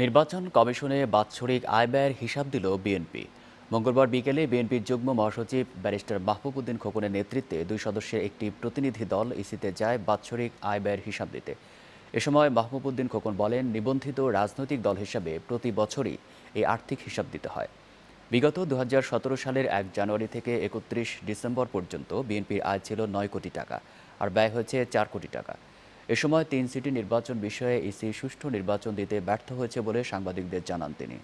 নির্বাচন কমিশনে বাৎসরিক আয় ব্যয়ের হিসাব দিল বিএনপি মঙ্গলবার বিকেলে বিএনপির যুগ্ম মহাসচিব ব্যারিস্টার মাহবুবুদ্দিন খোকনের নেতৃত্বে দুই সদস্যের একটি প্রতিনিধি দল ইসিতে যায় বাৎসরিক আয় ব্যয়ের হিসাব দিতে এ সময় মাহবুবুদ্দিন খোকন বলেন নিবন্ধিত রাজনৈতিক দল হিসাবে প্রতি বছরই এই আর্থিক হিসাব দিতে হয় বিগত দু সালের এক জানুয়ারি থেকে একত্রিশ ডিসেম্বর পর্যন্ত বিএনপির আয় ছিল নয় কোটি টাকা আর ব্যয় হয়েছে চার কোটি টাকা এ সময় তিন সিটি নির্বাচন বিষয়ে ইসি সুষ্ঠু নির্বাচন দিতে ব্যর্থ হয়েছে বলে সাংবাদিকদের জানান তিনি